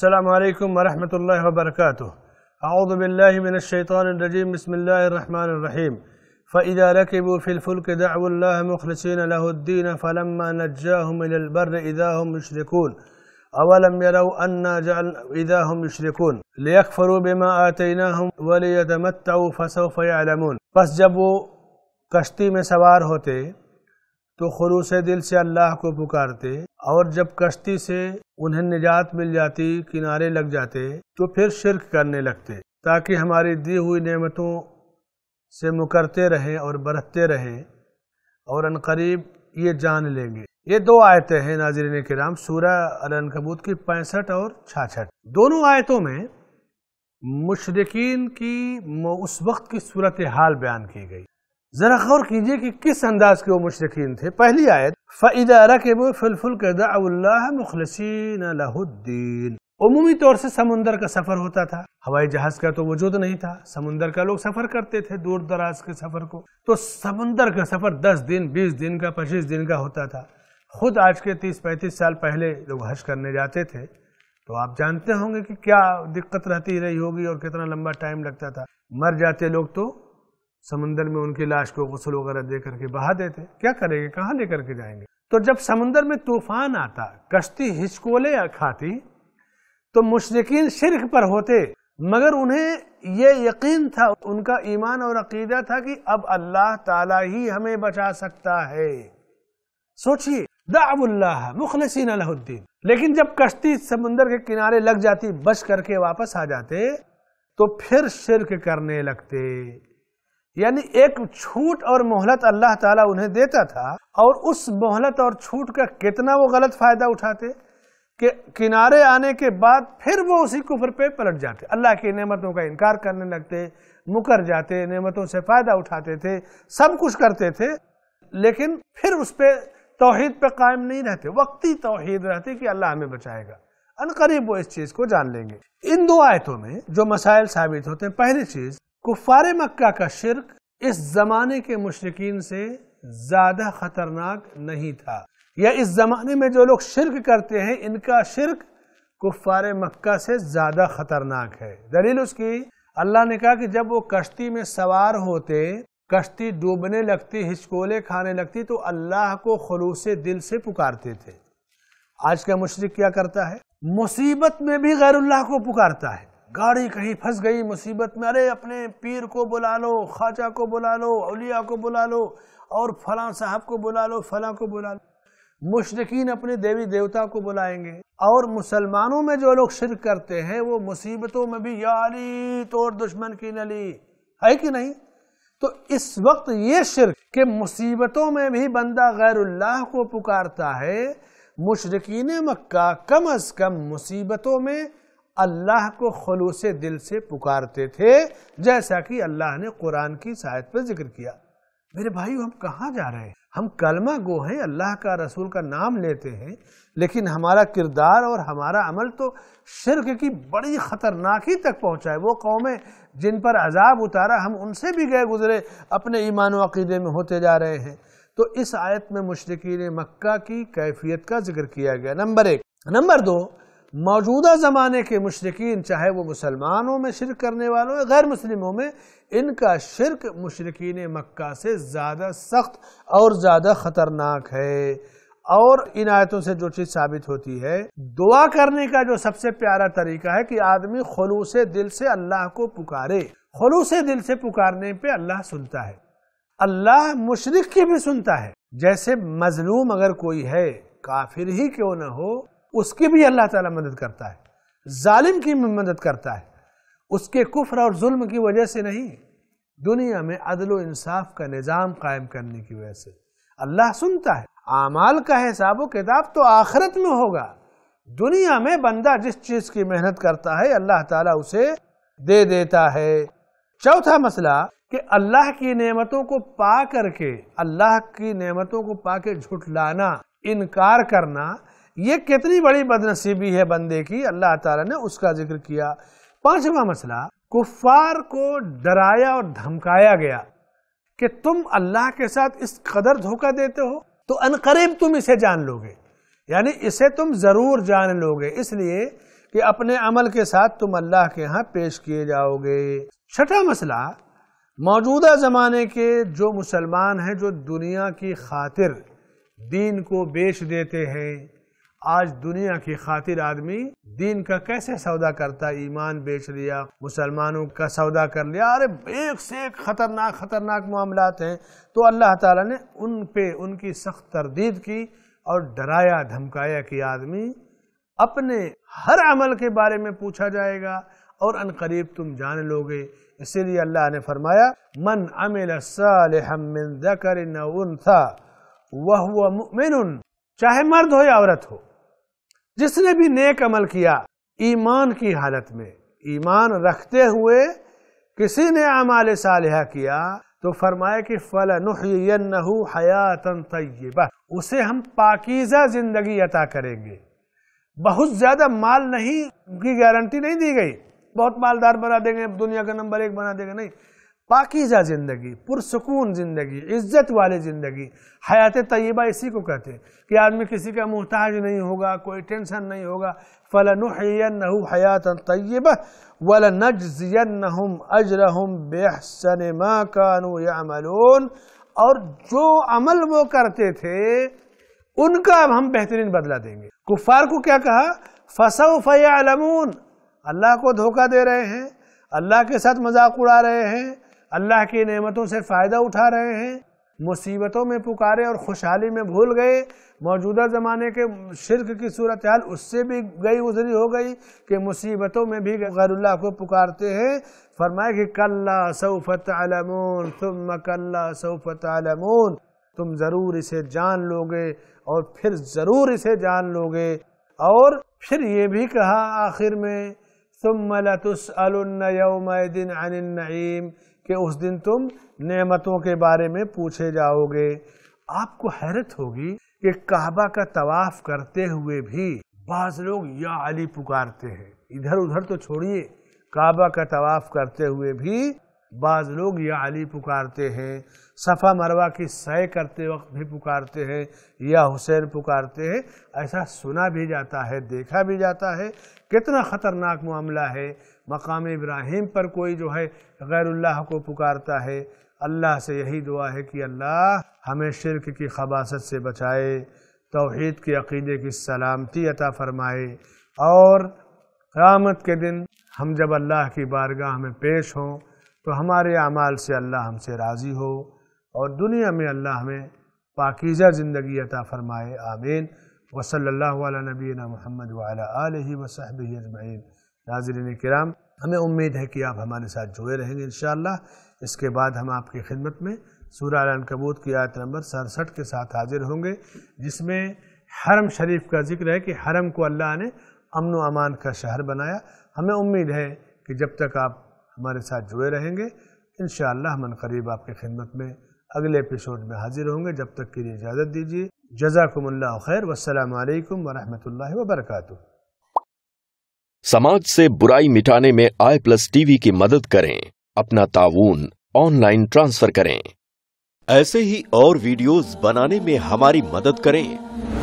السلام عليكم ورحمة الله وبركاته أعوذ بالله من الشيطان الرجيم بسم الله الرحمن الرحيم فإذا ركبوا في الفلك دعوا الله مخلصين له الدين فلما نجاهم إلى البر إذا هم يشركون أولم يروا أنا جعل إذا هم يشركون ليكفروا بما آتيناهم وليتمتعوا فسوف يعلمون بس جب وہ کشتی میں سوار ہوتے तो खलूस दिल से अल्लाह को पुकारते और जब कश्ती से उन्हें निजात मिल जाती किनारे लग जाते तो फिर शिरक करने लगते ताकि हमारी दी हुई नेमतों से मुकरते रहें और बरतते रहें और अनकरीब ये जान लेंगे ये दो आयतें हैं नाजरन राम सूरा अलकबूत की पैंसठ और छाछठ दोनों आयतों में मुशरकिन की उस वक्त की सूरत हाल बयान की गई ज़रा गौर कीजिए कि किस अंदाज के वो मुशरकिन थे पहली आयत फ़ैदा वो फिलफुल मुखलसिन लहुद्दीन उमूमी तौर से समुंदर का सफ़र होता था हवाई जहाज का तो वजूद नहीं था समुंदर का लोग सफ़र करते थे दूर दराज के सफ़र को तो समुंदर का सफ़र दस दिन बीस दिन का पच्चीस दिन का होता था खुद आज के तीस पैंतीस साल पहले लोग हज करने जाते थे तो आप जानते होंगे कि क्या दिक्कत रहती रही होगी और कितना लंबा टाइम लगता था मर जाते लोग तो समुंदर में उनकी लाश को गसल वगैरह दे करके बहा देते क्या करेंगे कहाँ लेकर के जाएंगे तो जब समुंदर में तूफान आता कश्ती हिचकोले खाती तो मुशरकिन शिरक पर होते मगर उन्हें ये यकीन था उनका ईमान और अकीदा था कि अब अल्लाह ताला ही हमें बचा सकता है सोचिए दाउल्लाह मुखलसिन अलाउद्दीन लेकिन जब कश्ती समुंदर के किनारे लग जाती बच करके वापस आ जाते तो फिर शिरक करने लगते यानी एक छूट और मोहलत अल्लाह ताला उन्हें देता था और उस मोहलत और छूट का कितना वो गलत फ़ायदा उठाते कि किनारे आने के बाद फिर वो उसी कुफर पे पलट जाते अल्लाह की नेमतों का इनकार करने लगते मुकर जाते नेमतों से फ़ायदा उठाते थे सब कुछ करते थे लेकिन फिर उस पर तोहद पर कायम नहीं रहते वक्ती तोहद रहती कि अल्लाह हमें बचाएगा अनकरीब वो इस चीज़ को जान लेंगे इन दो आयतों में जो मसाइल साबित होते हैं पहली चीज़ कुफार मक्का का शिरक इस ज़माने के मुशरकिन से ज़्यादा ख़तरनाक नहीं था या इस ज़माने में जो लोग शिरक करते हैं इनका शिरक कुफार मक्का से ज़्यादा ख़तरनाक है दलील उसकी अल्लाह ने कहा कि जब वो कश्ती में सवार होते कश्ती डूबने लगती हिचकोले खाने लगती तो अल्लाह को खलूस दिल से पुकारते थे आज का मुशरक क्या करता है मुसीबत में भी गैरुल्लाह को पुकारता है गाड़ी कहीं फंस गई मुसीबत में अरे अपने पीर को बुला लो ख्वाजा को बुला लो अलिया को बुला लो और फलां साहब को बुला लो फलां को बुला लो मुशरकिन अपने देवी देवता को बुलाएंगे और मुसलमानों में जो लोग शिरक करते हैं वो मुसीबतों में भी याली तोड़ दुश्मन की नली है कि नहीं तो इस वक्त ये शिरक के मुसीबतों में भी बंदा गैरुल्लाह को पुकारता है मुशरकिन मक्का कम अज कम मुसीबतों में अल्लाह को खलूस दिल से पुकारते थे जैसा कि अल्लाह ने कुरान की शायद पर जिक्र किया मेरे भाई हम कहाँ जा रहे हैं हम कलमा गो हैं अल्लाह का रसूल का नाम लेते हैं लेकिन हमारा किरदार और हमारा अमल तो शिरक की बड़ी खतरनाक ही तक पहुँचा है वो कौमें जिन पर अजाब उतारा हम उनसे भी गए गुजरे अपने ईमान वक़ीदे में होते जा रहे हैं तो इस आयत में मुशरकिन मक्का की कैफियत का जिक्र किया गया नंबर एक नंबर दो मौजूदा ज़माने के मशरकिन चाहे वो मुसलमानों में शिरक करने वालों या गैर मुस्लिमों में इनका शिरक मशरकिन मक्का से ज़्यादा सख्त और ज़्यादा ख़तरनाक है और इन आयतों से जो चीज़ साबित होती है दुआ करने का जो सबसे प्यारा तरीका है कि आदमी खलूस दिल से अल्लाह को पुकारे खलूस दिल से पुकारने पर अल्लाह सुनता है अल्लाह मुशरक की भी सुनता है जैसे मजलूम अगर कोई है काफिर ही क्यों ना हो उसकी भी अल्लाह ताला मदद करता है जालिम की भी मदद करता है उसके कुफर और जुल्म की वजह से नहीं दुनिया में अदल इंसाफ का निज़ाम कायम करने की वजह से अल्लाह सुनता है आमाल का हिसाब किताब तो आखरत में होगा दुनिया में बंदा जिस चीज़ की मेहनत करता है अल्लाह ताला उसे दे देता है चौथा मसला कि अल्लाह की नेमतों को पा करके अल्लाह की नेमतों को पा के झुटलाना इनकार करना ये कितनी बड़ी बदनसीबी है बंदे की अल्लाह ताला ने उसका जिक्र किया पांचवा मसला कुफार को डराया और धमकाया गया कि तुम अल्लाह के साथ इस कदर धोखा देते हो तो अनकरीब तुम इसे जान लोगे यानी इसे तुम ज़रूर जान लोगे इसलिए कि अपने अमल के साथ तुम अल्लाह के यहाँ पेश किए जाओगे छठा मसला मौजूदा ज़माने के जो मुसलमान हैं जो दुनिया की खातिर दीन को बेच देते हैं आज दुनिया की खातिर आदमी दीन का कैसे सौदा करता ईमान बेच लिया मुसलमानों का सौदा कर लिया अरे एक से एक खतरनाक खतरनाक मामला हैं तो अल्लाह ताला ने उन पे उनकी सख्त तरदीद की और डराया धमकाया कि आदमी अपने हर अमल के बारे में पूछा जाएगा और अनकरीब तुम जान लोगे इसीलिए अल्लाह ने फरमाया मन अमिल सालिहमिन वह मुमिन चाहे मर्द हो या औरत हो जिसने भी नेक अमल किया ईमान की हालत में ईमान रखते हुए किसी ने अमाल सालह किया तो फरमाए कि फलनहू हयातन तय्यबा उसे हम पाकिजा जिंदगी अता करेंगे बहुत ज्यादा माल नहीं की गारंटी नहीं दी गई बहुत मालदार बना देंगे दुनिया का नंबर एक बना देंगे नहीं पाकिजा ज़िंदगी पुरसकून ज़िंदगी इज्जत वाली ज़िंदगी हयात तयबा इसी को कहते हैं कि आदमी किसी का मोहताज नहीं होगा कोई टेंशन नहीं होगा फ़लन हयात तयब वल नजयम अजरहम बेहसन माकानू और जो अमल वो करते थे उनका अब हम बेहतरीन बदला देंगे कुफ़ार को क्या कहा फसो फ़यालमून अल्लाह को धोखा दे रहे हैं अल्लाह के साथ मजाक उड़ा रहे हैं अल्लाह की नेमतों से फ़ायदा उठा रहे हैं मुसीबतों में पुकारे और खुशहाली में भूल गए मौजूदा ज़माने के शिरक की सूरत हाल उससे भी गई गुजरी हो गई कि मुसीबतों में भी गैरुल्ला को पुकारते हैं फरमाए कि कल्ला सऊफ़त आलमून तुम कल्ला सऊफ़त आलमून तुम ज़रूर इसे जान लोगे और फिर ज़रूर इसे जान लोगे और फिर ये भी कहा आखिर में तुम लतुस दिन अनिल नईम कि उस दिन तुम नेमतों के बारे में पूछे जाओगे आपको हैरत होगी कि काबा का तवाफ करते हुए भी बाज लोग या अली पुकारते हैं इधर उधर तो छोड़िए काबा का तवाफ करते हुए भी बाज लोग या अली पुकारते हैं सफ़ा मरवा की सय करते वक्त भी पुकारते हैं या हुसैन पुकारते हैं ऐसा सुना भी जाता है देखा भी जाता है कितना ख़तरनाक मामला है मकाम इब्राहिम पर कोई जो है गैरुल्लाह को पुकारता है अल्लाह से यही दुआ है कि अल्लाह हमें शिरक की खबासत से बचाए तोहद के अकीदे की सलामती अता फ़रमाए और रामत के दिन हम जब अल्लाह की बारगाह में पेश हों तो हमारे अमाल से अल्लाह हमसे राज़ी हो और दुनिया में अल्लाह हमें पाकिज़ा ज़िंदगी अता फ़रमाए आमीन वसल नबीना महमद वाल वसहब अजमैन नाजरन कराम हमें उम्मीद है कि आप हमारे साथ जुड़े रहेंगे इन इसके बाद हम आपकी खिदमत में सूर्य कबूत की आयत नंबर सड़सठ के साथ हाजिर होंगे जिसमें हरम शरीफ का जिक्र है कि हरम को अल्लाह ने अमन अमान का शहर बनाया हमें उम्मीद है कि जब तक आप हमारे साथ जुड़े रहेंगे इन हम करीब आपकी खिदमत में अगले एपिसोड में हाजिर होंगे जब तक के लिए इजाज़त दीजिए जजाकमल खैर वालकम वरहमल वर्का समाज से बुराई मिटाने में आई प्लस टीवी की मदद करें अपना ताउन ऑनलाइन ट्रांसफर करें ऐसे ही और वीडियोस बनाने में हमारी मदद करें